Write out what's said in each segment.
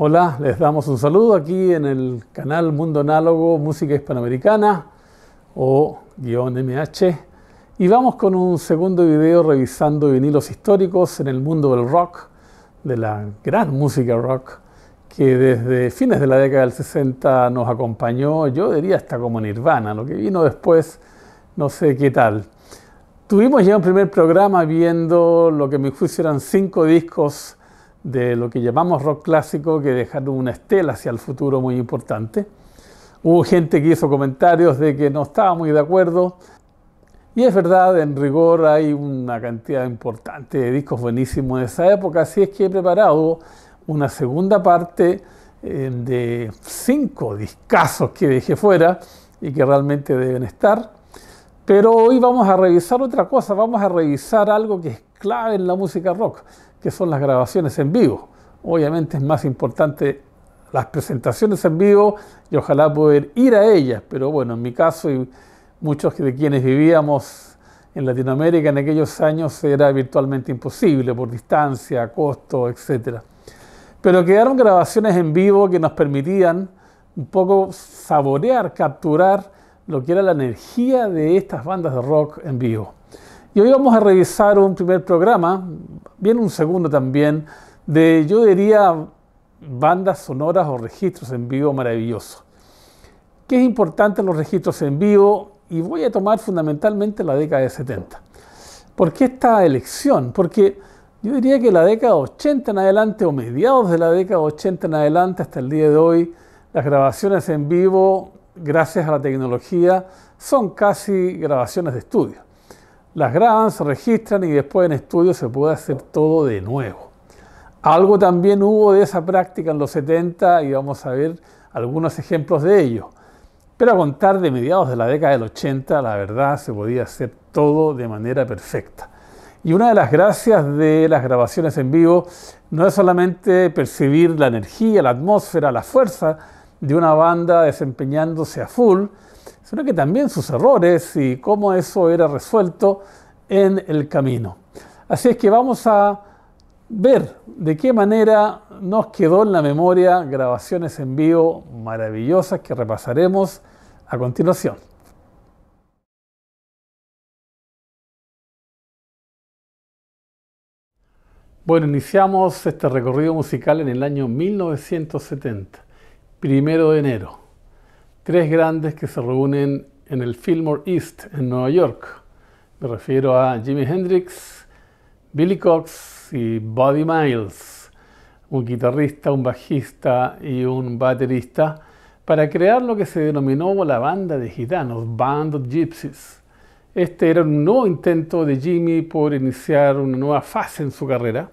Hola, les damos un saludo aquí en el canal Mundo Análogo Música Hispanoamericana o guión MH y vamos con un segundo video revisando vinilos históricos en el mundo del rock, de la gran música rock que desde fines de la década del 60 nos acompañó, yo diría hasta como Nirvana, lo que vino después no sé qué tal. Tuvimos ya un primer programa viendo lo que me mi juicio eran cinco discos de lo que llamamos rock clásico que dejaron una estela hacia el futuro muy importante. Hubo gente que hizo comentarios de que no estaba muy de acuerdo. Y es verdad, en rigor hay una cantidad importante de discos buenísimos de esa época, así es que he preparado una segunda parte eh, de cinco discazos que dejé fuera y que realmente deben estar. Pero hoy vamos a revisar otra cosa, vamos a revisar algo que es clave en la música rock que son las grabaciones en vivo. Obviamente es más importante las presentaciones en vivo y ojalá poder ir a ellas, pero bueno, en mi caso y muchos de quienes vivíamos en Latinoamérica en aquellos años era virtualmente imposible por distancia, costo, etc. Pero quedaron grabaciones en vivo que nos permitían un poco saborear, capturar lo que era la energía de estas bandas de rock en vivo. Y hoy vamos a revisar un primer programa, viene un segundo también, de yo diría bandas sonoras o registros en vivo maravillosos. ¿Qué es importante los registros en vivo? Y voy a tomar fundamentalmente la década de 70. ¿Por qué esta elección? Porque yo diría que la década 80 en adelante o mediados de la década 80 en adelante hasta el día de hoy, las grabaciones en vivo, gracias a la tecnología, son casi grabaciones de estudio las graban, se registran y después en estudio se puede hacer todo de nuevo. Algo también hubo de esa práctica en los 70 y vamos a ver algunos ejemplos de ello. Pero a contar de mediados de la década del 80, la verdad se podía hacer todo de manera perfecta. Y una de las gracias de las grabaciones en vivo no es solamente percibir la energía, la atmósfera, la fuerza de una banda desempeñándose a full, sino que también sus errores y cómo eso era resuelto en el camino. Así es que vamos a ver de qué manera nos quedó en la memoria grabaciones en vivo maravillosas que repasaremos a continuación. Bueno, iniciamos este recorrido musical en el año 1970, primero de enero tres grandes que se reúnen en el Fillmore East en Nueva York. Me refiero a Jimi Hendrix, Billy Cox y Buddy Miles, un guitarrista, un bajista y un baterista, para crear lo que se denominó la banda de gitanos, Band of Gypsies. Este era un nuevo intento de Jimmy por iniciar una nueva fase en su carrera.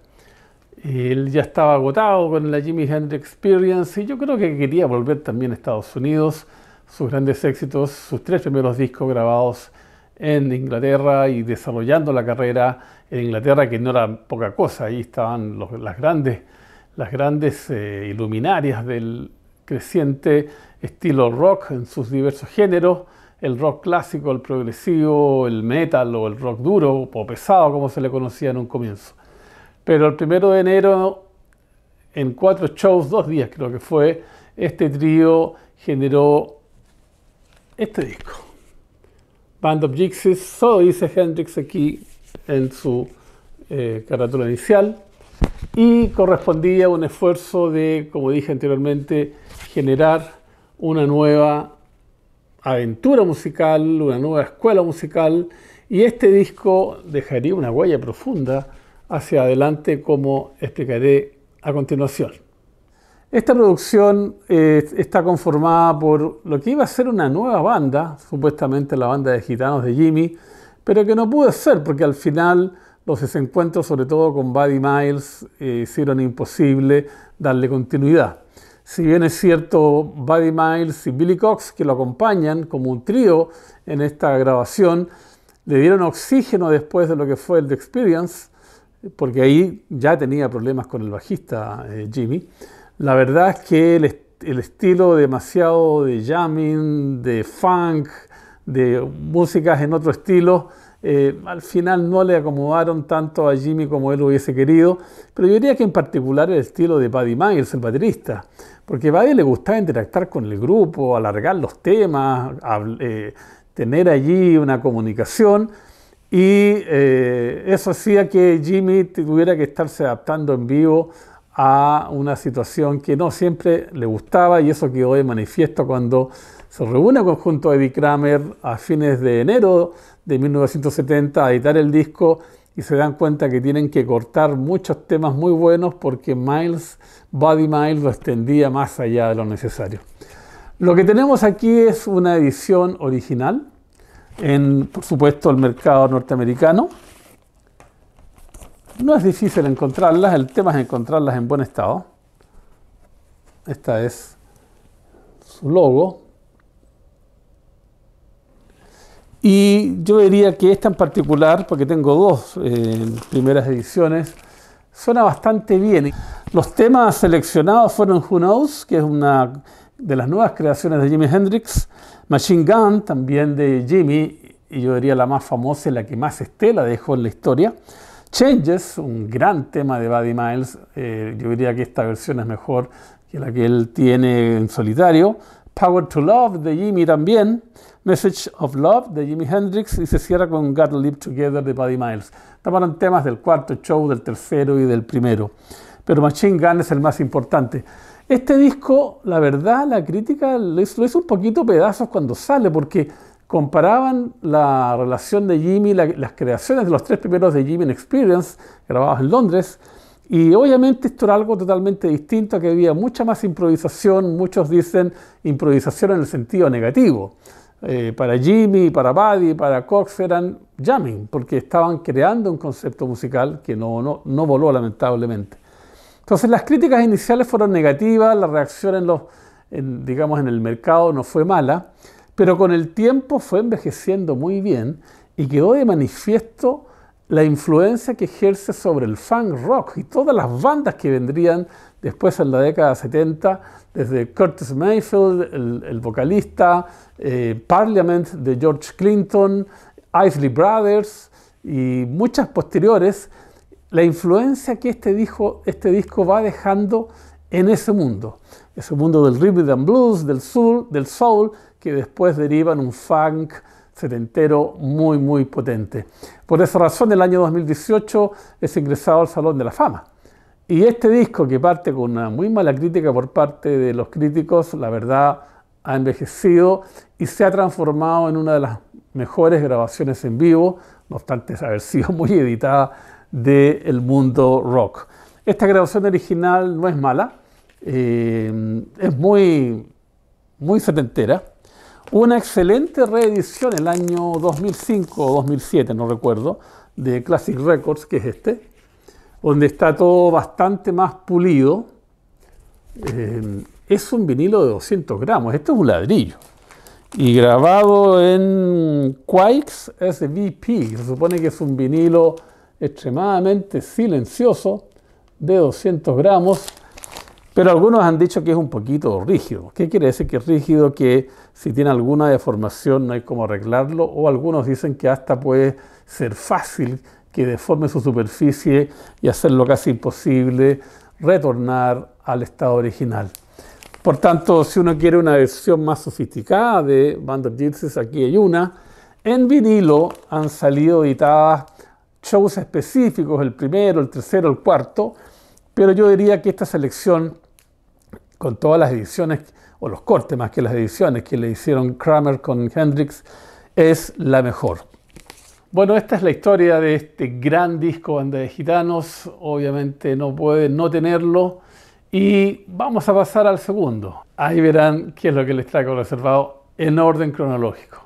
Él ya estaba agotado con la Jimi Hendrix Experience y yo creo que quería volver también a Estados Unidos sus grandes éxitos, sus tres primeros discos grabados en Inglaterra y desarrollando la carrera en Inglaterra, que no era poca cosa. Ahí estaban las grandes, las grandes iluminarias eh, del creciente estilo rock en sus diversos géneros, el rock clásico, el progresivo, el metal o el rock duro o pesado, como se le conocía en un comienzo. Pero el primero de enero, en cuatro shows, dos días creo que fue, este trío generó este disco. Band of Gypsies, solo dice Hendrix aquí en su eh, carátula inicial, y correspondía a un esfuerzo de, como dije anteriormente, generar una nueva aventura musical, una nueva escuela musical, y este disco dejaría una huella profunda hacia adelante, como explicaré a continuación. Esta producción eh, está conformada por lo que iba a ser una nueva banda, supuestamente la banda de gitanos de Jimmy, pero que no pudo ser porque al final los desencuentros, sobre todo con Buddy Miles, eh, hicieron imposible darle continuidad. Si bien es cierto, Buddy Miles y Billy Cox, que lo acompañan como un trío en esta grabación, le dieron oxígeno después de lo que fue el The Experience, porque ahí ya tenía problemas con el bajista eh, Jimmy. La verdad es que el, estilo demasiado de jamming, de funk, de músicas en otro estilo, eh, al final no le acomodaron tanto a Jimmy como él hubiese querido, pero yo diría que en particular el estilo de Buddy Miles, el baterista, porque a Buddy le gustaba interactuar con el grupo, alargar los temas, eh, tener allí una comunicación, y eh, eso hacía que Jimmy tuviera que estarse adaptando en vivo a una situación que no siempre le gustaba y eso quedó de manifiesto cuando se reúne con conjunto Eddie Kramer a fines de enero de 1970 a editar el disco y se dan cuenta que tienen que cortar muchos temas muy buenos porque Miles, Buddy Miles lo extendía más allá de lo necesario. Lo que tenemos aquí es una edición original en, por supuesto, el mercado norteamericano no es difícil encontrarlas, el tema es encontrarlas en buen estado. Esta es su logo. Y yo diría que esta en particular, porque tengo dos eh, primeras ediciones, suena bastante bien. Los temas seleccionados fueron Who Knows, que es una de las nuevas creaciones de Jimi Hendrix, Machine Gun, también de Jimmy, y yo diría la más famosa y la que más estela dejó en la historia. Changes, un gran tema de Buddy Miles. Eh, yo diría que esta versión es mejor que la que él tiene en solitario. Power to Love de Jimmy también. Message of Love de Jimi Hendrix y se cierra con Got to Live Together de Buddy Miles. Estaban temas del cuarto show, del tercero y del primero. Pero Machine Gun es el más importante. Este disco, la verdad, la crítica lo hizo, un poquito pedazos cuando sale, porque comparaban la relación de Jimmy, las creaciones de los tres primeros de Jimmy Experience, grabados en Londres, y obviamente esto era algo totalmente distinto, que había mucha más improvisación, muchos dicen improvisación en el sentido negativo. Eh, para Jimmy, para Buddy, para Cox eran jamming, porque estaban creando un concepto musical que no, no, voló lamentablemente. Entonces las críticas iniciales fueron negativas, la reacción en los, digamos, en el mercado no fue mala, pero con el tiempo fue envejeciendo muy bien y quedó de manifiesto la influencia que ejerce sobre el funk rock y todas las bandas que vendrían después en la década 70, desde Curtis Mayfield, el, vocalista, eh, Parliament de George Clinton, Isley Brothers y muchas posteriores, la influencia que este, este disco va dejando en ese mundo, ese mundo del rhythm and blues, del soul, del soul que después derivan un funk setentero muy, muy potente. Por esa razón, el año 2018 es ingresado al Salón de la Fama. Y este disco, que parte con una muy mala crítica por parte de los críticos, la verdad ha envejecido y se ha transformado en una de las mejores grabaciones en vivo, no obstante haber sido muy editada, del mundo rock. Esta grabación original no es mala, eh, es muy, muy setentera una excelente reedición el año 2005 o 2007, no recuerdo, de Classic Records, que es este, donde está todo bastante más pulido. Eh, es un vinilo de 200 gramos, Este es un ladrillo. Y grabado en Quikes SVP, se supone que es un vinilo extremadamente silencioso de 200 gramos pero algunos han dicho que es un poquito rígido. ¿Qué quiere decir que es rígido? Que si tiene alguna deformación no hay cómo arreglarlo. O algunos dicen que hasta puede ser fácil que deforme su superficie y hacerlo casi imposible retornar al estado original. Por tanto, si uno quiere una versión más sofisticada de Band of aquí hay una. En vinilo han salido editadas shows específicos, el primero, el tercero, el cuarto, pero yo diría que esta selección con todas las ediciones, o los cortes más que las ediciones que le hicieron Kramer con Hendrix, es la mejor. Bueno, esta es la historia de este gran disco Banda de Gitanos. Obviamente no puede no tenerlo. Y vamos a pasar al segundo. Ahí verán qué es lo que les traigo reservado en orden cronológico.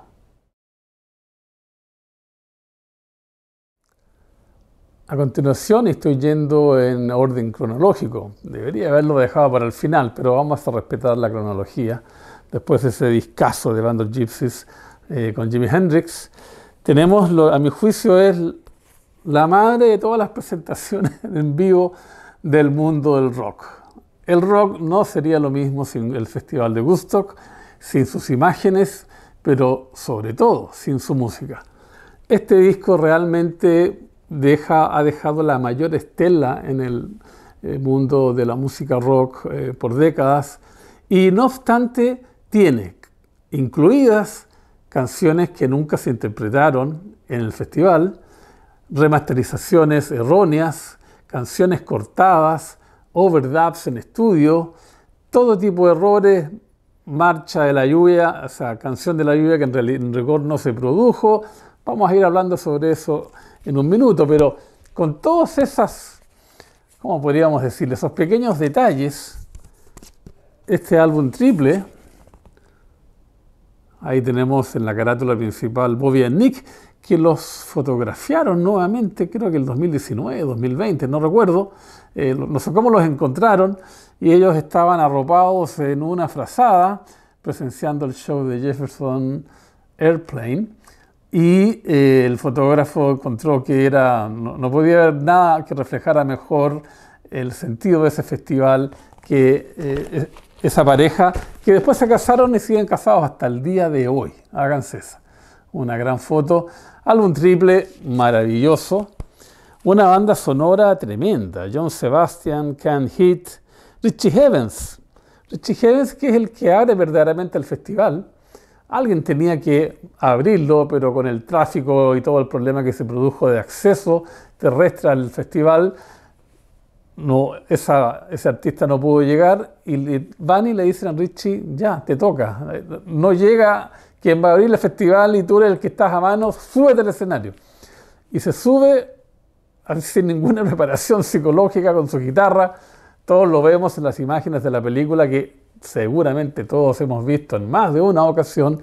A continuación estoy yendo en orden cronológico. Debería haberlo dejado para el final, pero vamos a respetar la cronología. Después de ese discazo de Band of Gypsies eh, con Jimi Hendrix, tenemos, lo, a mi juicio, es la madre de todas las presentaciones en vivo del mundo del rock. El rock no sería lo mismo sin el Festival de Woodstock, sin sus imágenes, pero sobre todo sin su música. Este disco realmente deja, ha dejado la mayor estela en el eh, mundo de la música rock eh, por décadas y no obstante tiene incluidas canciones que nunca se interpretaron en el festival, remasterizaciones erróneas, canciones cortadas, overdubs en estudio, todo tipo de errores, marcha de la lluvia, o sea, canción de la lluvia que en, en rigor no se produjo. Vamos a ir hablando sobre eso en un minuto, pero con todos esas, ¿cómo podríamos decirle? Esos pequeños detalles, este álbum triple, ahí tenemos en la carátula principal Bobby y Nick, que los fotografiaron nuevamente, creo que el 2019, 2020, no recuerdo, eh, no sé cómo los encontraron, y ellos estaban arropados en una frazada presenciando el show de Jefferson Airplane, y eh, el fotógrafo encontró que era, no, podía haber nada que reflejara mejor el sentido de ese festival que eh, e, esa pareja, que después se casaron y siguen casados hasta el día de hoy. Háganse esa. Una gran foto. Álbum triple maravilloso. Una banda sonora tremenda. John Sebastian, Can Hit, Richie Heavens. Richie Heavens, que es el que abre verdaderamente el festival Alguien tenía que abrirlo, pero con el tráfico y todo el problema que se produjo de acceso terrestre al festival, no, esa, ese artista no pudo llegar y van y le dicen a Richie, ya, te toca. No llega quien va a abrir el festival y tú eres el que estás a mano, sube del escenario. Y se sube sin ninguna preparación psicológica con su guitarra. Todos lo vemos en las imágenes de la película que seguramente todos hemos visto en más de una ocasión,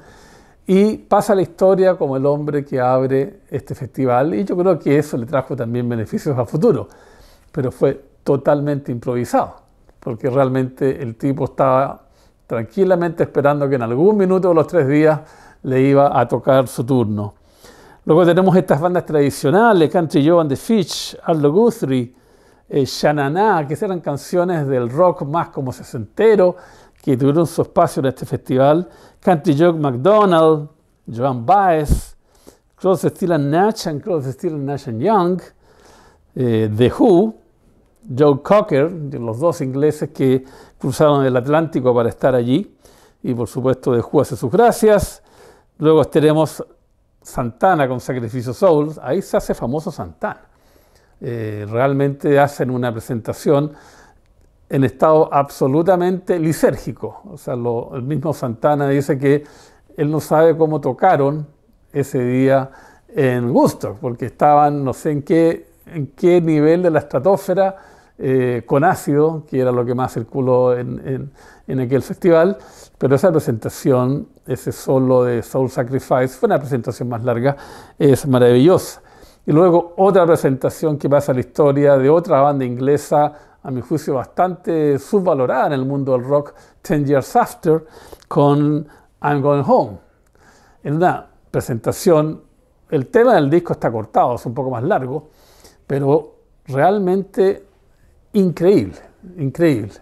y pasa la historia como el hombre que abre este festival, y yo creo que eso le trajo también beneficios a futuro, pero fue totalmente improvisado, porque realmente el tipo estaba tranquilamente esperando que en algún minuto de los tres días le iba a tocar su turno. Luego tenemos estas bandas tradicionales, Country Joe and the Fish, Arlo Guthrie, eh, Shanana, que eran canciones del rock más como sesentero, que tuvieron su espacio en este festival, Country Joke McDonald, Joan Baez, ...Cross Steel Nash and Cross Steel Nash Young, eh, The Who, Joe Cocker, los dos ingleses que cruzaron el Atlántico para estar allí, y por supuesto The Who hace sus gracias. Luego tenemos Santana con Sacrificio Souls, ahí se hace famoso Santana. Eh, realmente hacen una presentación en estado absolutamente lisérgico. O sea, el mismo Santana dice que él no sabe cómo tocaron ese día en Gusto, porque estaban no sé en qué, en qué nivel de la estratosfera eh, con ácido, que era lo que más circuló en, en, en, aquel festival, pero esa presentación, ese solo de Soul Sacrifice, fue una presentación más larga, es maravillosa. Y luego otra presentación que pasa a la historia de otra banda inglesa a mi juicio, bastante subvalorada en el mundo del rock, Ten Years After, con I'm Going Home. En una presentación, el tema del disco está cortado, es un poco más largo, pero realmente increíble, increíble.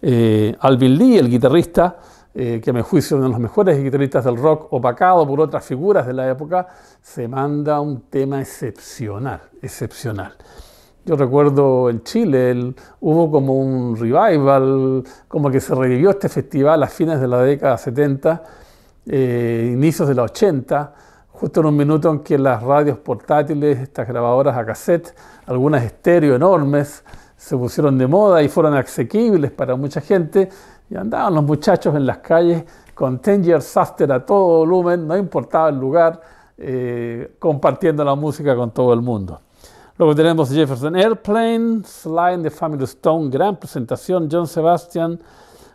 Eh, Alvin Lee, el guitarrista, eh, que a mi juicio uno de los mejores guitarristas del rock, opacado por otras figuras de la época, se manda un tema excepcional, excepcional. Yo recuerdo en Chile, hubo como un revival, como que se revivió este festival a fines de la década 70, eh, inicios de la 80, justo en un minuto en que las radios portátiles, estas grabadoras a cassette, algunas estéreo enormes, se pusieron de moda y fueron asequibles para mucha gente, y andaban los muchachos en las calles con Tanger Safter a todo volumen, no importaba el lugar, eh, compartiendo la música con todo el mundo. Luego tenemos Jefferson Airplane, Sly and the Family Stone, gran presentación, John Sebastian,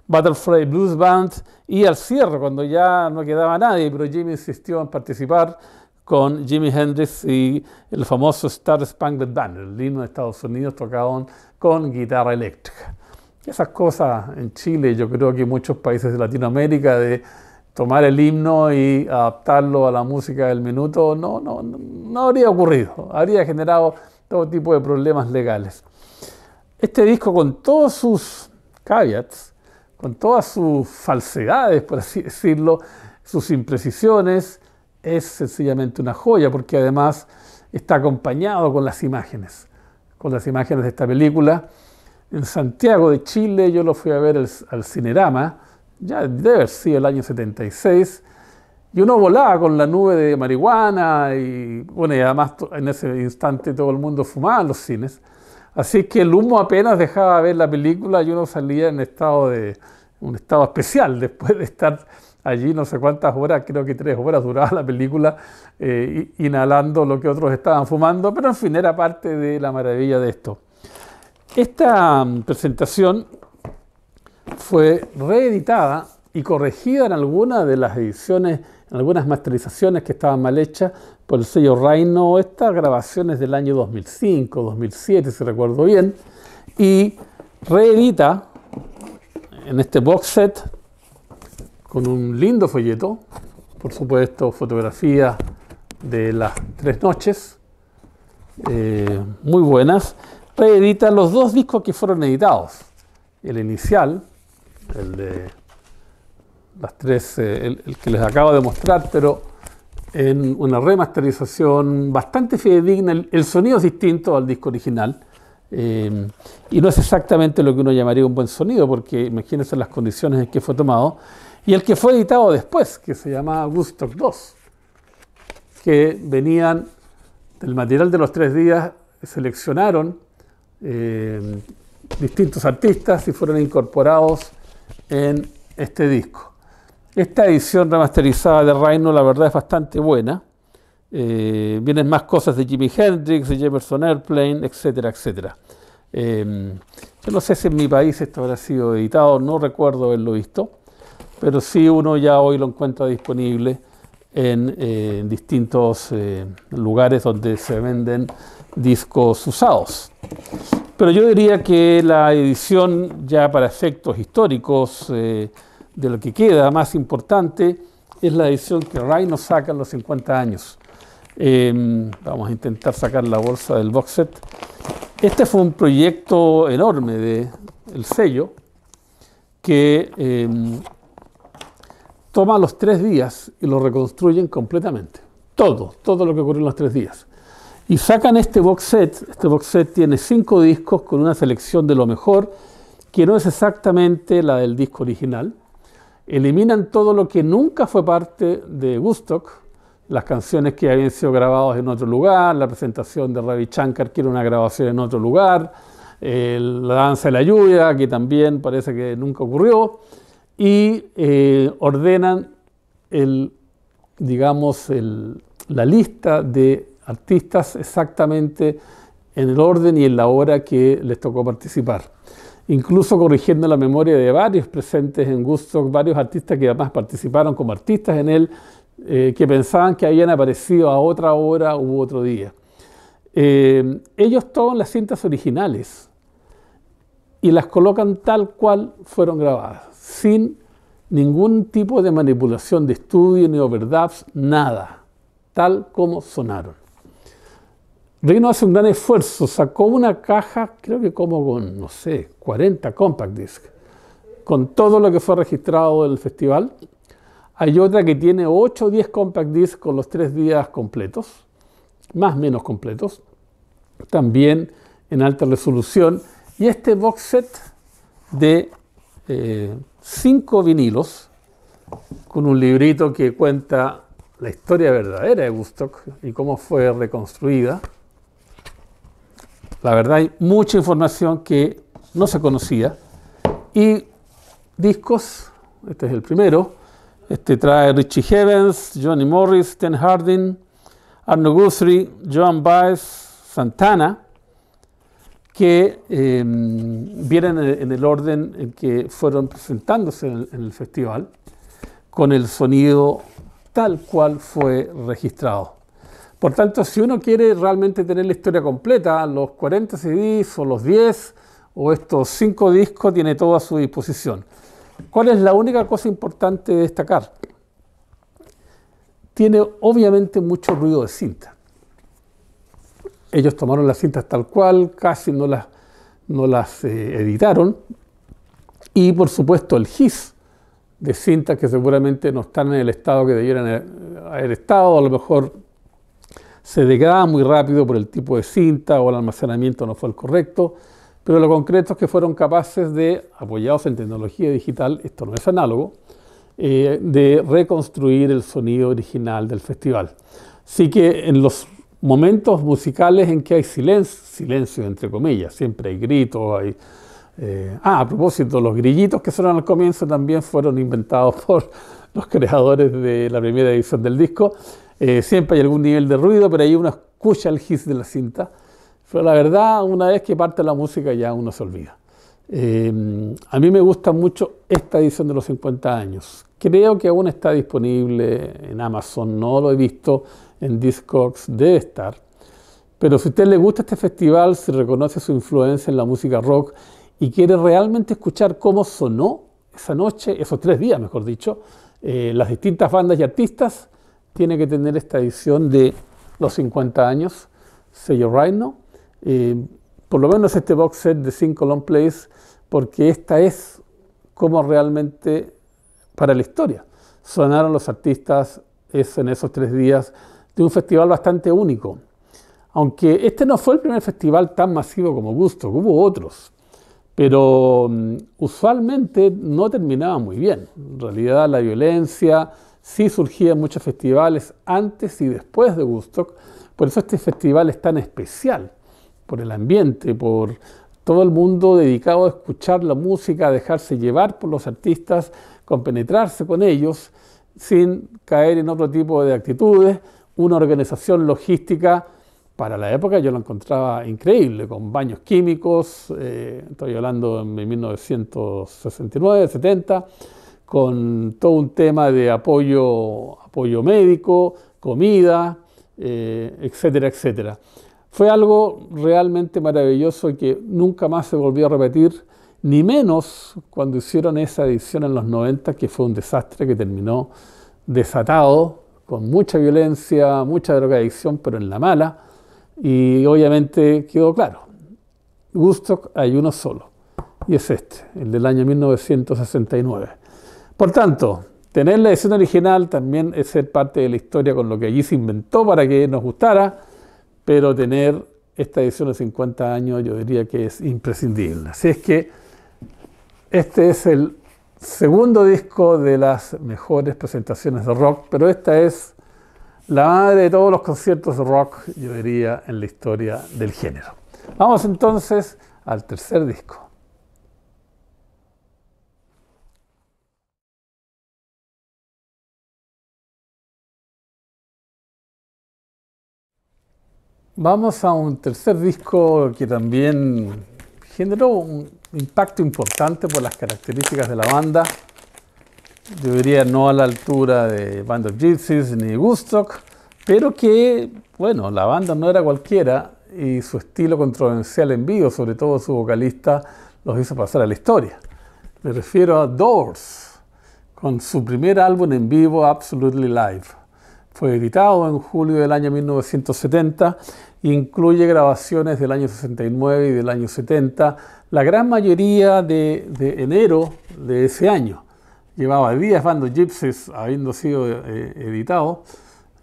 Butterfly Blues Band y al cierre, cuando ya no quedaba nadie, pero Jimmy insistió en participar con Jimi Hendrix y el famoso Star Spangled Banner, el himno de Estados Unidos tocado con guitarra eléctrica. Esas cosas en Chile, yo creo que en muchos países de Latinoamérica, de tomar el himno y adaptarlo a la música del minuto, no, no, no habría ocurrido. Habría generado todo tipo de problemas legales. Este disco con todos sus caveats, con todas sus falsedades, por así decirlo, sus imprecisiones, es sencillamente una joya porque además está acompañado con las imágenes, con las imágenes de esta película. En Santiago de Chile yo lo fui a ver al Cinerama, ya debe haber sido el año 76, y uno volaba con la nube de marihuana y, bueno, y además en ese instante todo el mundo fumaba en los cines. Así que el humo apenas dejaba ver la película y uno salía en estado de, un estado especial después de estar allí no sé cuántas horas, creo que tres horas duraba la película, eh, inhalando lo que otros estaban fumando, pero en fin, era parte de la maravilla de esto. Esta mm, presentación fue reeditada y corregida en algunas de las ediciones algunas masterizaciones que estaban mal hechas por el sello Reino, estas grabaciones del año 2005, 2007, si recuerdo bien, y reedita en este box set con un lindo folleto, por supuesto, fotografías de las tres noches, eh, muy buenas, reedita los dos discos que fueron editados, el inicial, el de las tres, eh, el, que les acabo de mostrar, pero en una remasterización bastante fidedigna. El, sonido es distinto al disco original. Eh, y no es exactamente lo que uno llamaría un buen sonido, porque imagínense las condiciones en que fue tomado. Y el que fue editado después, que se llamaba Woodstock 2, que venían del material de los tres días, seleccionaron eh, distintos artistas y fueron incorporados en este disco. Esta edición remasterizada de Rhino, la verdad, es bastante buena. Eh, vienen más cosas de Jimi Hendrix, de Jefferson Airplane, etcétera, etcétera. Em, yo no sé si en mi país esto habrá sido editado, no recuerdo haberlo visto, pero sí uno ya hoy lo encuentra disponible en eh, distintos eh, lugares donde se venden discos usados. Pero yo diría que la edición ya para efectos históricos de lo que queda más importante es la edición que Ray nos saca en los 50 años. Em, vamos a intentar sacar la bolsa del box set. Este fue un proyecto enorme del sello que em, toma los tres días y lo reconstruyen completamente. Todo, todo lo que ocurrió en los tres días. Y sacan este box set. Este box set tiene cinco discos con una selección de lo mejor, que no es exactamente la del disco original, eliminan todo lo que nunca fue parte de Gustock, las canciones que habían sido grabadas en otro lugar, la presentación de Ravi Shankar, que era una grabación en otro lugar, la danza de la lluvia, que también parece que nunca ocurrió, y eh, ordenan digamos, la lista de artistas exactamente en el orden y en la hora que les tocó participar incluso corrigiendo la memoria de varios presentes en Woodstock, varios artistas que además participaron como artistas en él, eh, que pensaban que habían aparecido a otra hora u otro día. Eh, ellos toman las cintas originales y las colocan tal cual fueron grabadas, sin ningún tipo de manipulación de estudio, ni overdubs, nada, tal como sonaron. Reino hace un gran esfuerzo, sacó una caja, creo que como con, no sé, 40 compact disc, con todo lo que fue registrado en el festival. Hay otra que tiene 8 o 10 compact disc con los tres días completos, más o menos completos, también en alta resolución. Y este box set de 5 eh, vinilos, con un librito que cuenta la historia verdadera de Woodstock y cómo fue reconstruida la verdad hay mucha información que no se conocía. Y discos, este es el primero, este trae Richie Havens, Johnny Morris, Ten Hardin, Arno Guthrie, Joan Baez, Santana, que em, vienen en el orden en que fueron presentándose en el festival, con el sonido tal cual fue registrado. Por tanto, si uno quiere realmente tener la historia completa, los 40 CDs o los 10 o estos 5 discos tiene todo a su disposición. ¿Cuál es la única cosa importante de destacar? Tiene obviamente mucho ruido de cinta. Ellos tomaron las cintas tal cual, casi no las, no las eh, editaron. Y por supuesto el GIS de cintas que seguramente no están en el estado que debieran eh, haber estado, a lo mejor se degrada muy rápido por el tipo de cinta o el almacenamiento no fue el correcto, pero lo concreto es que fueron capaces de, apoyados en tecnología digital, esto no es análogo, eh, de reconstruir el sonido original del festival. Así que en los momentos musicales en que hay silencio, silencio entre comillas, siempre hay gritos, hay... Eh, ah, a propósito, los grillitos que sonaron al comienzo también fueron inventados por los creadores de la primera edición del disco eh, siempre hay algún nivel de ruido, pero ahí uno escucha el hiss de la cinta. Pero la verdad, una vez que parte la música ya uno se olvida. Eh, a mí me gusta mucho esta edición de los 50 años. Creo que aún está disponible en Amazon, no lo he visto, en Discogs debe estar. Pero si a usted le gusta este festival, si reconoce su influencia en la música rock y quiere realmente escuchar cómo sonó esa noche, esos tres días, mejor dicho, eh, las distintas bandas y artistas, tiene que tener esta edición de los 50 años, sello Rhino. Eh, por lo menos este box set de 5 long plays, porque esta es como realmente para la historia. Sonaron los artistas en esos tres días de un festival bastante único. Aunque este no fue el primer festival tan masivo como Gusto, hubo otros, pero mm, usualmente no terminaba muy bien. En realidad la violencia, sí surgían muchos festivales antes y después de Woodstock, por eso este festival es tan especial, por el ambiente, por todo el mundo dedicado a escuchar la música, a dejarse llevar por los artistas, compenetrarse con ellos, sin caer en otro tipo de actitudes, una organización logística para la época yo la encontraba increíble, con baños químicos, eh, estoy hablando en 1969, 70 con todo un tema de apoyo, apoyo médico, comida, eh, etcétera, etcétera. Fue algo realmente maravilloso y que nunca más se volvió a repetir, ni menos cuando hicieron esa edición en los 90, que fue un desastre que terminó desatado, con mucha violencia, mucha drogadicción, pero en la mala, y obviamente quedó claro, Gusto hay uno solo, y es este, el del año 1969. Por tanto, tener la edición original también es ser parte de la historia con lo que allí se inventó para que nos gustara, pero tener esta edición de 50 años yo diría que es imprescindible. Así es que este es el segundo disco de las mejores presentaciones de rock, pero esta es la madre de todos los conciertos de rock, yo diría, en la historia del género. Vamos entonces al tercer disco. Vamos a un tercer disco que también generó un impacto importante por las características de la banda. Yo diría no a la altura de Band of Gypsies ni Woodstock, pero que, bueno, la banda no era cualquiera y su estilo controversial en vivo, sobre todo su vocalista, los hizo pasar a la historia. Me refiero a Doors, con su primer álbum en vivo, Absolutely Live. Fue editado en julio del año 1970 incluye grabaciones del año 69 y del año 70, la gran mayoría de, enero de ese año. Llevaba días Bando Gypsies habiendo sido eh, editado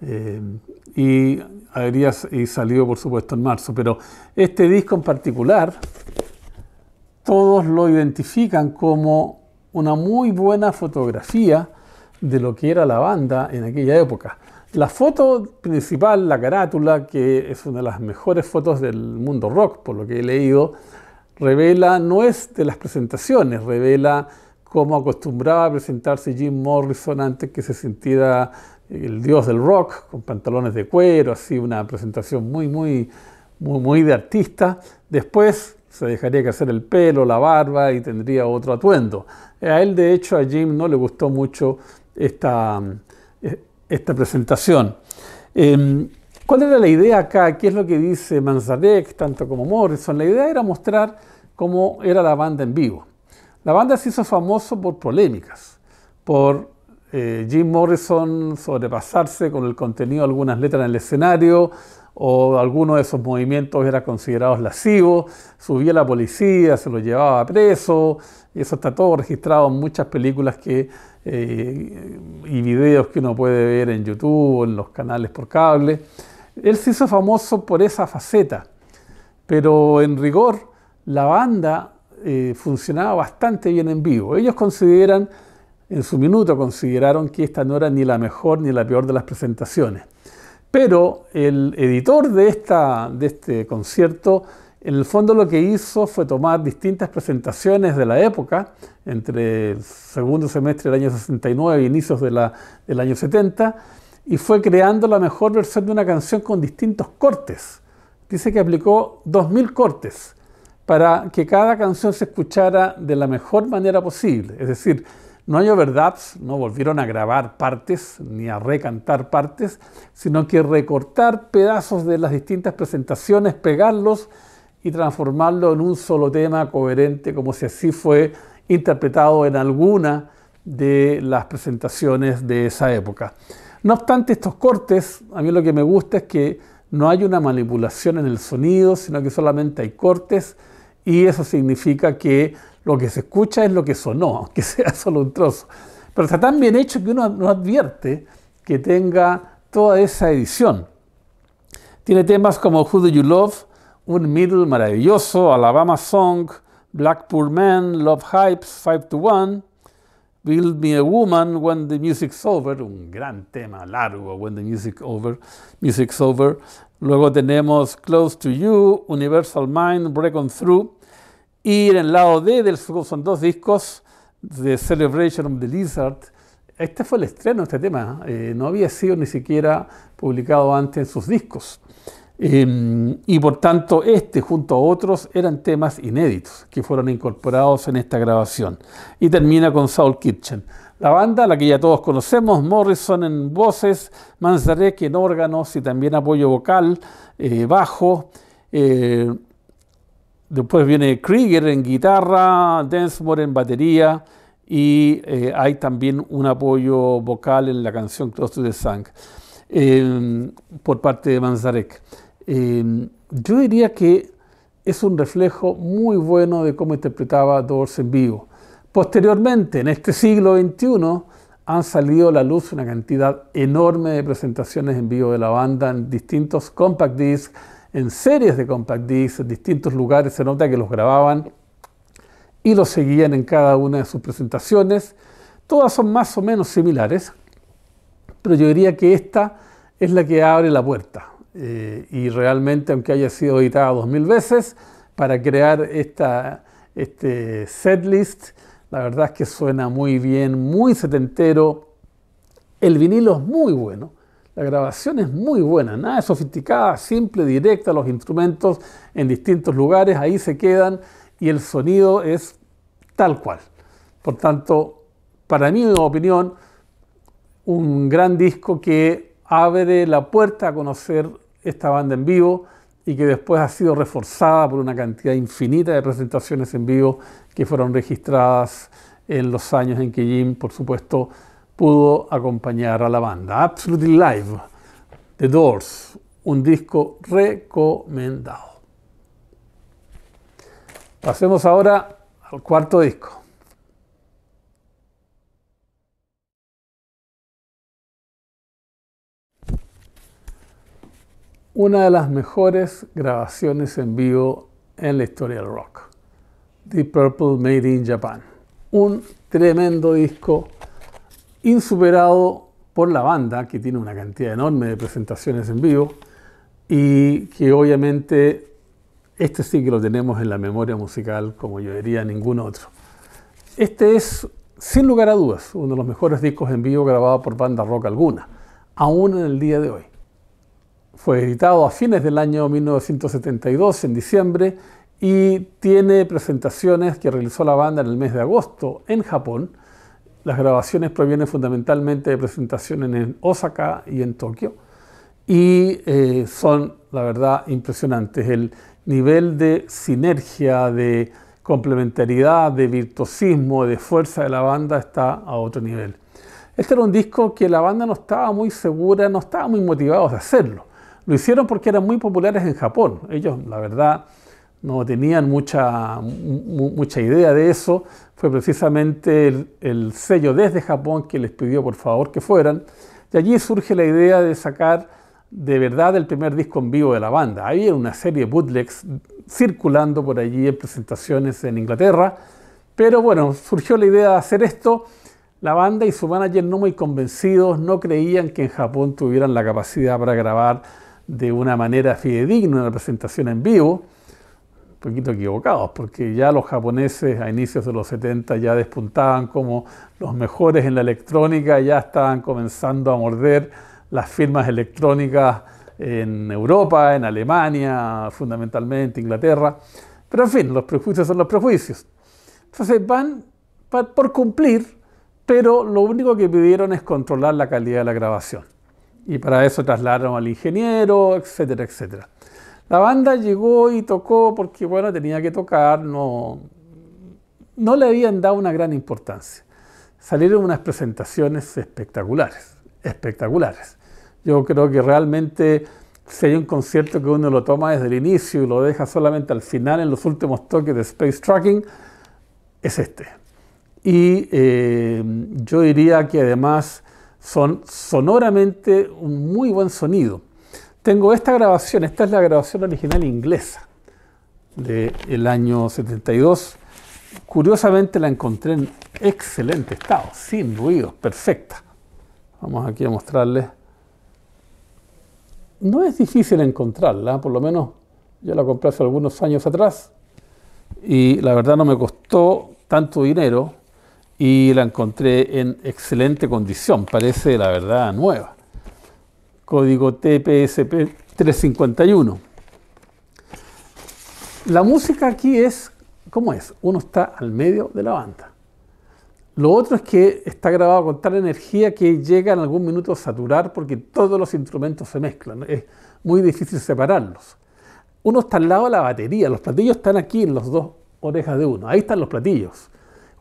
eh, y, y por supuesto en marzo, pero este disco en particular todos lo identifican como una muy buena fotografía de lo que era la banda en aquella época. La foto principal, la carátula, que es una de las mejores fotos del mundo rock, por lo que he leído, revela, no es de las presentaciones, revela cómo acostumbraba a presentarse Jim Morrison antes que se sintiera el dios del rock, con pantalones de cuero, así una presentación muy, muy, muy, muy de artista. Después se dejaría hacer el pelo, la barba y tendría otro atuendo. A él, de hecho, a Jim no le gustó mucho esta esta presentación. Em, ¿Cuál era la idea acá? ¿Qué es lo que dice Manzarek, tanto como Morrison? La idea era mostrar cómo era la banda en vivo. La banda se hizo famoso por polémicas, por eh, Jim Morrison sobrepasarse con el contenido de algunas letras en el escenario, o algunos de esos movimientos era considerados lascivos, subía la policía, se lo llevaba a preso, y eso está todo registrado en muchas películas que eh, y videos que uno puede ver en YouTube o en los canales por cable. Él se hizo famoso por esa faceta, pero en rigor la banda eh, funcionaba bastante bien en vivo. Ellos consideran, en su minuto consideraron que esta no era ni la mejor ni la peor de las presentaciones. Pero el editor de este concierto en el fondo lo que hizo fue tomar distintas presentaciones de la época, entre el segundo semestre del año 69 e inicios de la, del año 70, y fue creando la mejor versión de una canción con distintos cortes. Dice que aplicó 2.000 cortes para que cada canción se escuchara de la mejor manera posible. Es decir, no hay overdubs, no volvieron a grabar partes ni a recantar partes, sino que recortar pedazos de las distintas presentaciones, pegarlos y transformarlo en un solo tema coherente, como si así fue interpretado en alguna de las presentaciones de esa época. No obstante estos cortes, a mí lo que me gusta es que no hay una manipulación en el sonido, sino que solamente hay cortes y eso significa que lo que se escucha es lo que sonó, aunque sea solo un trozo. Pero está tan bien hecho que uno no advierte que tenga toda esa edición. Tiene temas como Who Do You Love, un middle maravilloso, Alabama Song, Poor Man, Love Hypes, 5 to 1, Build Me a Woman, When the Music's Over, un gran tema largo, When the Music Over, Music's Over. Luego tenemos Close to You, Universal Mind, Break on Through. Y en el lado D del son dos discos de Celebration of the Lizard. Este fue el estreno este tema, eh, no había sido ni siquiera publicado antes en sus discos. Em, y por tanto, este junto a otros eran temas inéditos que fueron incorporados en esta grabación. Y termina con Saul Kitchen. La banda, la que ya todos conocemos, Morrison en voces, Manzarek en órganos y también apoyo vocal, eh, bajo. Eh, después viene Krieger en guitarra, Densmore en batería y eh, hay también un apoyo vocal en la canción Close to the Sun em, por parte de Manzarek. Em, yo diría que es un reflejo muy bueno de cómo interpretaba Doors en vivo. Posteriormente, en este siglo XXI, han salido a la luz una cantidad enorme de presentaciones en vivo de la banda en distintos compact discs, en series de compact discs, en distintos lugares. Se nota que los grababan y los seguían en cada una de sus presentaciones. Todas son más o menos similares, pero yo diría que esta es la que abre la puerta. Eh, y realmente, aunque haya sido editada dos mil veces, para crear esta, este setlist, la verdad es que suena muy bien, muy setentero. El vinilo es muy bueno, la grabación es muy buena, nada sofisticada, simple, directa, los instrumentos en distintos lugares, ahí se quedan y el sonido es tal cual. Por tanto, para mí mi opinión, un gran disco que abre la puerta a conocer esta banda en vivo y que después ha sido reforzada por una cantidad infinita de presentaciones en vivo que fueron registradas en los años en que Jim, por supuesto, pudo acompañar a la banda. Absolutely Live, The Doors, un disco recomendado. Pasemos ahora al cuarto disco. una de las mejores grabaciones en vivo en la historia del rock. The Purple Made in Japan. Un tremendo disco insuperado por la banda, que tiene una cantidad enorme de presentaciones en vivo y que obviamente este sí que lo tenemos en la memoria musical como yo diría ningún otro. Este es, sin lugar a dudas, uno de los mejores discos en vivo grabado por banda rock alguna, aún en el día de hoy. Fue editado a fines del año 1972, en diciembre, y tiene presentaciones que realizó la banda en el mes de agosto en Japón. Las grabaciones provienen fundamentalmente de presentaciones en Osaka y en Tokio y eh, son, la verdad, impresionantes. El nivel de sinergia, de complementariedad, de virtuosismo, de fuerza de la banda está a otro nivel. Este era un disco que la banda no estaba muy segura, no estaba muy motivados de hacerlo. Lo hicieron porque eran muy populares en Japón. Ellos, la verdad, no tenían mucha, mucha idea de eso. Fue precisamente el, sello desde Japón que les pidió por favor que fueran. De allí surge la idea de sacar de verdad el primer disco en vivo de la banda. Había una serie de bootlegs circulando por allí en presentaciones en Inglaterra. Pero bueno, surgió la idea de hacer esto. La banda y su manager no muy convencidos no creían que en Japón tuvieran la capacidad para grabar de una manera fidedigna la presentación en vivo, un poquito equivocados, porque ya los japoneses a inicios de los 70 ya despuntaban como los mejores en la electrónica, ya estaban comenzando a morder las firmas electrónicas en Europa, en Alemania, fundamentalmente Inglaterra, pero en fin, los prejuicios son los prejuicios. Entonces van por cumplir, pero lo único que pidieron es controlar la calidad de la grabación y para eso trasladaron al ingeniero, etcétera, etcétera. La banda llegó y tocó porque, bueno, tenía que tocar, no, no le habían dado una gran importancia. Salieron unas presentaciones espectaculares, espectaculares. Yo creo que realmente si hay un concierto que uno lo toma desde el inicio y lo deja solamente al final en los últimos toques de Space Tracking, es este. Y eh, yo diría que además son sonoramente un muy buen sonido. Tengo esta grabación, esta es la grabación original inglesa del año 72. Curiosamente la encontré en excelente estado, sin ruidos, perfecta. Vamos aquí a mostrarles. No es difícil encontrarla, por lo menos yo la compré hace algunos años atrás y la verdad no me costó tanto dinero y la encontré en excelente condición, parece la verdad nueva. Código TPSP 351. La música aquí es, ¿cómo es? Uno está al medio de la banda. Lo otro es que está grabado con tal energía que llega en algún minuto a saturar porque todos los instrumentos se mezclan. Es muy difícil separarlos. Uno está al lado de la batería, los platillos están aquí en las dos orejas de uno. Ahí están los platillos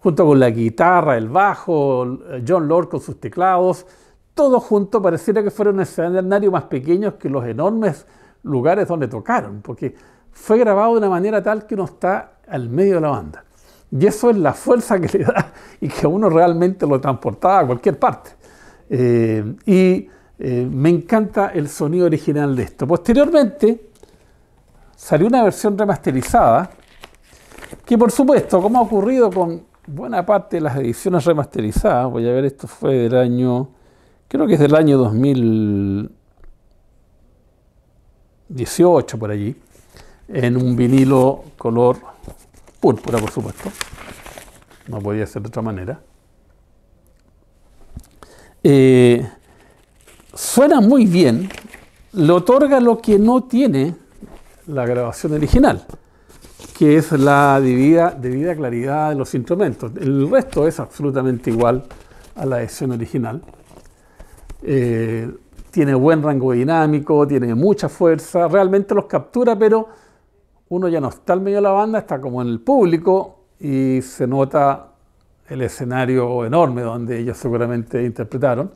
junto con la guitarra, el bajo, John Lord con sus teclados, todo junto pareciera que fuera un escenario más pequeños que los enormes lugares donde tocaron, porque fue grabado de una manera tal que uno está al medio de la banda. Y eso es la fuerza que le da y que uno realmente lo transportaba a cualquier parte. Eh, y eh, me encanta el sonido original de esto. Posteriormente salió una versión remasterizada que por supuesto, como ha ocurrido con buena parte de las ediciones remasterizadas, voy a ver, esto fue del año, creo que es del año 2018 por allí, en un vinilo color púrpura, por supuesto. No podía ser de otra manera. Eh, suena muy bien, le otorga lo que no tiene la grabación original que es la debida, claridad de los instrumentos. El resto es absolutamente igual a la edición original. Eh, tiene buen rango dinámico, tiene mucha fuerza, realmente los captura, pero uno ya no está al medio de la banda, está como en el público y se nota el escenario enorme donde ellos seguramente interpretaron.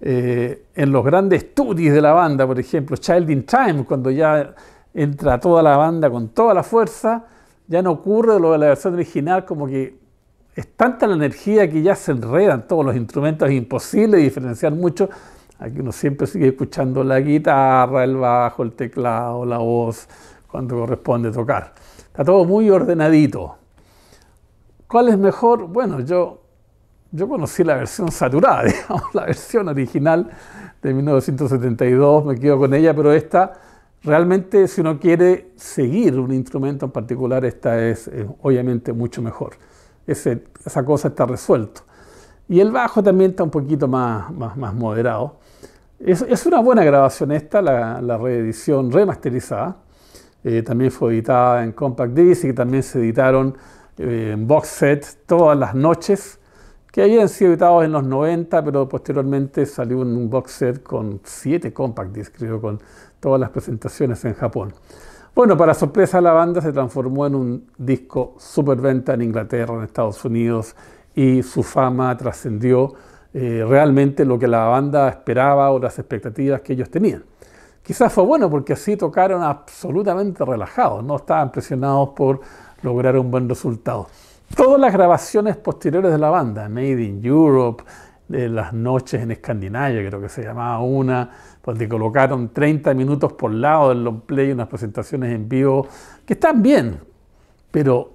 Eh, en los grandes studies de la banda, por ejemplo, Child in Time, cuando ya entra toda la banda con toda la fuerza, ya no ocurre lo de la versión original como que es tanta la energía que ya se enredan todos los instrumentos, es imposible diferenciar mucho. Aquí uno siempre sigue escuchando la guitarra, el bajo, el teclado, la voz, cuando corresponde tocar. Está todo muy ordenadito. ¿Cuál es mejor? Bueno, yo, yo conocí la versión saturada, digamos, la versión original de 1972, me quedo con ella, pero esta Realmente, si uno quiere seguir un instrumento en particular, esta es eh, obviamente mucho mejor. esa cosa está resuelta. Y el bajo también está un poquito más, más, moderado. Es, una buena grabación esta, la, reedición remasterizada. Eh, también fue editada en Compact Disc y también se editaron eh, en box set todas las noches que habían sido editados en los 90, pero posteriormente salió un box set con 7 compact discs, creo, con todas las presentaciones en Japón. Bueno, para sorpresa la banda se transformó en un disco superventa en Inglaterra, en Estados Unidos, y su fama trascendió eh, realmente lo que la banda esperaba o las expectativas que ellos tenían. Quizás fue bueno porque así tocaron absolutamente relajados, no estaban presionados por lograr un buen resultado. Todas las grabaciones posteriores de la banda, Made in Europe, de las noches en Escandinavia, creo que se llamaba una, donde pues, colocaron 30 minutos por lado del long play, unas presentaciones en vivo, que están bien, pero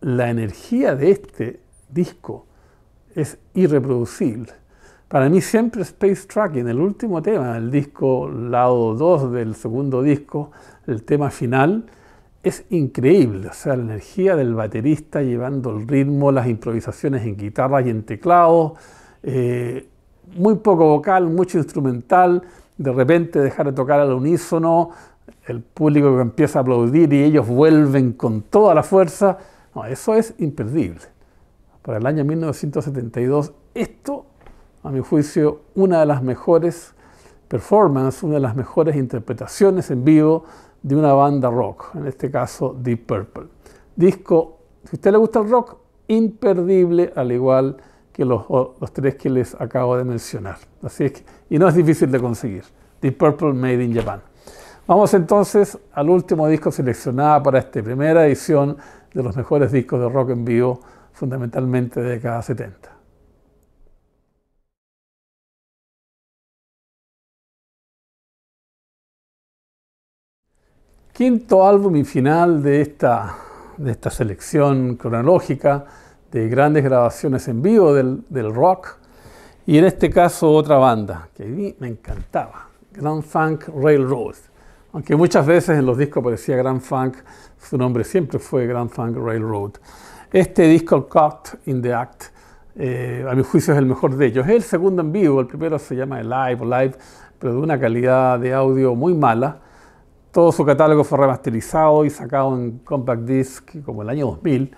la energía de este disco es irreproducible. Para mí siempre Space Tracking, el último tema del disco, lado 2 del segundo disco, el tema final, es increíble, o sea, la energía del baterista llevando el ritmo, las improvisaciones en guitarra y en teclado, eh, muy poco vocal, mucho instrumental, de repente dejar de tocar al unísono, el público empieza a aplaudir y ellos vuelven con toda la fuerza, eso es imperdible. Para el año 1972, esto, a mi juicio, una de las mejores performances, una de las mejores interpretaciones en vivo de una banda rock, en este caso Deep Purple. Disco, si a usted le gusta el rock, imperdible, al igual que los, tres que les acabo de mencionar. Así y no es difícil de conseguir. Deep Purple Made in Japan. Vamos entonces al último disco seleccionado para esta primera edición de los mejores discos de rock en vivo, fundamentalmente de década 70. Quinto álbum y final de esta, de esta selección cronológica de grandes grabaciones en vivo del, rock. Y en este caso otra banda que a mí me encantaba, Grand Funk Railroad. Aunque muchas veces en los discos aparecía Grand Funk, su nombre siempre fue Grand Funk Railroad. Este disco, Caught in the Act, eh, a mi juicio es el mejor de ellos. Es el segundo en vivo, el primero se llama Live Live, pero de una calidad de audio muy mala. Todo su catálogo fue remasterizado y sacado en compact disc como el año 2000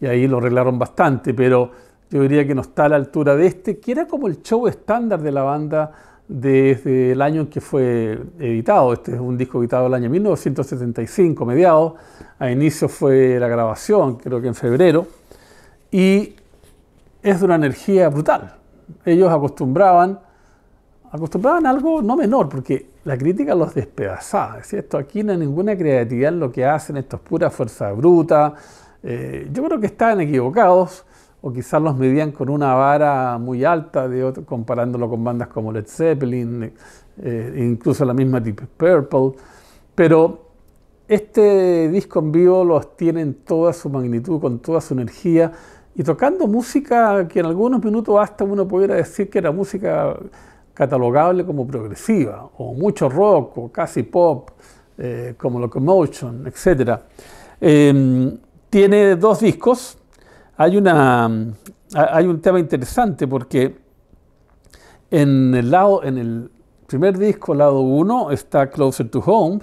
y ahí lo arreglaron bastante, pero yo diría que no está a la altura de este, que era como el show estándar de la banda desde el año en que fue editado. Este es un disco editado el año 1975, mediado. A inicio fue la grabación, creo que en febrero. Y es de una energía brutal. Ellos acostumbraban, acostumbraban algo no menor, porque la crítica los despedazaba. Es aquí no hay ninguna creatividad en lo que hacen, esto es pura fuerza bruta. Eh, yo creo que estaban equivocados o quizás los medían con una vara muy alta, de otro, comparándolo con bandas como Led Zeppelin, eh, incluso la misma Deep Purple. Pero este disco en vivo los tiene en toda su magnitud, con toda su energía, y tocando música que en algunos minutos hasta uno pudiera decir que era música catalogable como progresiva, o mucho rock, o casi pop, eh, como Locomotion, etc. Em, tiene dos discos. Hay, una, hay un tema interesante porque en el, lado, en el primer disco, lado 1, está Closer to Home,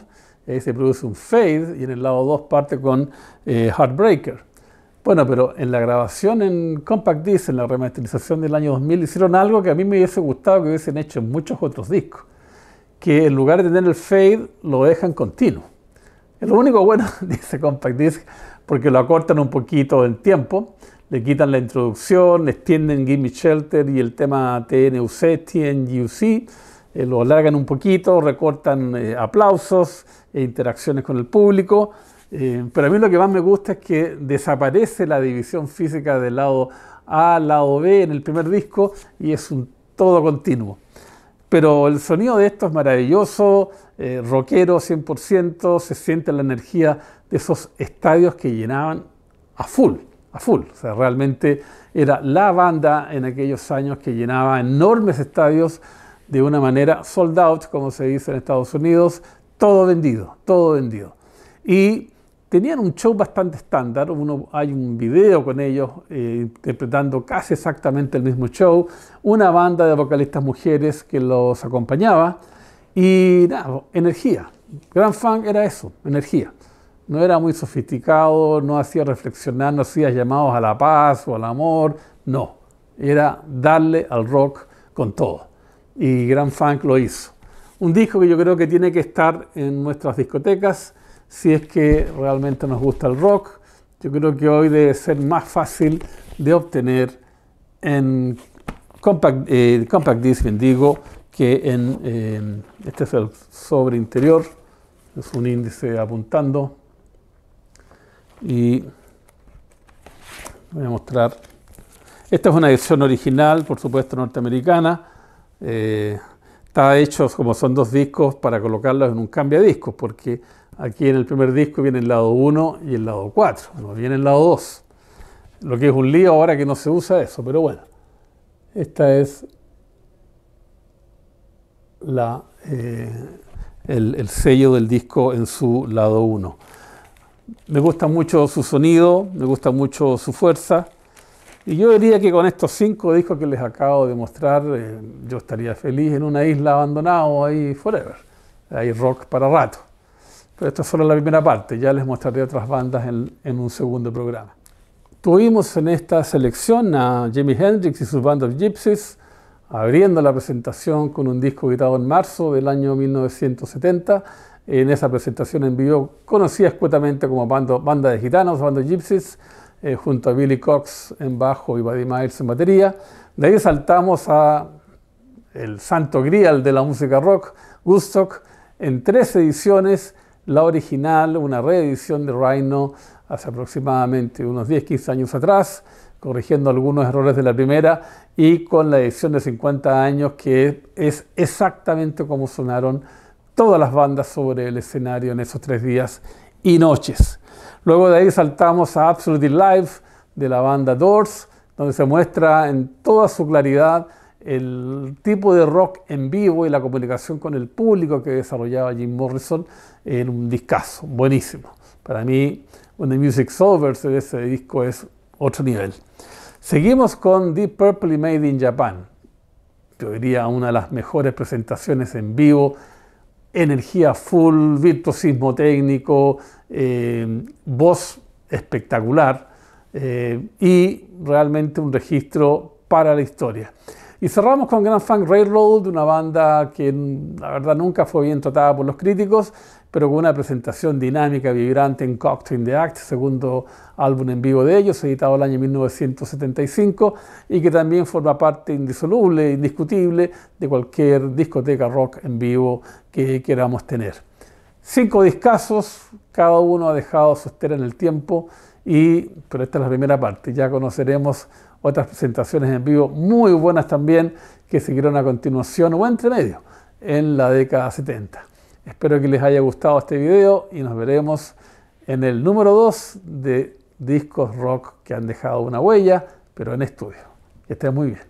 ahí eh, se produce un fade, y en el lado 2 parte con eh, Heartbreaker. Bueno, pero en la grabación en Compact Disc, en la remasterización del año 2000, hicieron algo que a mí me hubiese gustado que hubiesen hecho en muchos otros discos, que en lugar de tener el fade, lo dejan continuo. Es lo único bueno, dice Compact Disc, porque lo acortan un poquito en tiempo, le quitan la introducción, extienden Gimme Shelter y el tema TNUC, TNUC, eh, lo alargan un poquito, recortan eh, aplausos e interacciones con el público eh, pero a mí lo que más me gusta es que desaparece la división física del lado A al lado B en el primer disco y es un todo continuo. Pero el sonido de esto es maravilloso, eh, rockero 100%, se siente la energía de esos estadios que llenaban a full, a full. O sea, realmente era la banda en aquellos años que llenaba enormes estadios de una manera sold out, como se dice en Estados Unidos, todo vendido, todo vendido. Y tenían un show bastante estándar. Uno, hay un video con ellos eh, interpretando casi exactamente el mismo show. Una banda de vocalistas mujeres que los acompañaba. Y nada, energía. Grand Funk era eso, energía. No era muy sofisticado, no hacía reflexionar, no hacía llamados a la paz o al amor. No, era darle al rock con todo. Y Grand Funk lo hizo. Un disco que yo creo que tiene que estar en nuestras discotecas si es que realmente nos gusta el rock. Yo creo que hoy debe ser más fácil de obtener en Compact, eh, Disc, digo, que en, este es el sobre interior, es un índice apuntando. Y voy a mostrar. Esta es una edición original, por supuesto, norteamericana. Eh, está hecho, como son dos discos, para colocarlos en un cambio de discos, porque Aquí en el primer disco viene el lado 1 y el lado 4, viene el lado 2. Lo que es un lío ahora que no se usa eso, pero bueno. Esta es la, eh, el, sello del disco en su lado 1. Me gusta mucho su sonido, me gusta mucho su fuerza. Y yo diría que con estos cinco discos que les acabo de mostrar, eh, yo estaría feliz en una isla o ahí forever. Hay rock para rato. Pero esta es solo la primera parte, ya les mostraré otras bandas en, un segundo programa. Tuvimos en esta selección a Jimi Hendrix y sus Band of Gypsies, abriendo la presentación con un disco editado en marzo del año 1970. En esa presentación en vivo conocida escuetamente como bando, Banda de Gitanos, Banda of Gypsies, eh, junto a Billy Cox en bajo y Buddy Miles en batería. De ahí saltamos a el santo grial de la música rock, Woodstock, en tres ediciones la original, una reedición de Rhino hace aproximadamente unos 10-15 años atrás, corrigiendo algunos errores de la primera y con la edición de 50 años que es exactamente como sonaron todas las bandas sobre el escenario en esos tres días y noches. Luego de ahí saltamos a Absolutely Live de la banda Doors, donde se muestra en toda su claridad el tipo de rock en vivo y la comunicación con el público que desarrollaba Jim Morrison en un discazo, buenísimo. Para mí, When the Music's de ese disco es otro nivel. Seguimos con Deep Purple Made in Japan. Yo diría una de las mejores presentaciones en vivo, energía full, virtuosismo técnico, eh, voz espectacular eh, y realmente un registro para la historia. Y cerramos con Grand Funk Railroad, una banda que la verdad nunca fue bien tratada por los críticos, pero con una presentación dinámica, vibrante en Cocktail in the Act, segundo álbum en vivo de ellos, editado el año 1975, y que también forma parte indisoluble, indiscutible de cualquier discoteca rock en vivo que queramos tener. Cinco discazos, cada uno ha dejado su estera en el tiempo, y, pero esta es la primera parte, ya conoceremos otras presentaciones en vivo muy buenas también que siguieron a continuación o entre medio en la década 70. Espero que les haya gustado este video y nos veremos en el número 2 de discos rock que han dejado una huella, pero en estudio. Que estén muy bien.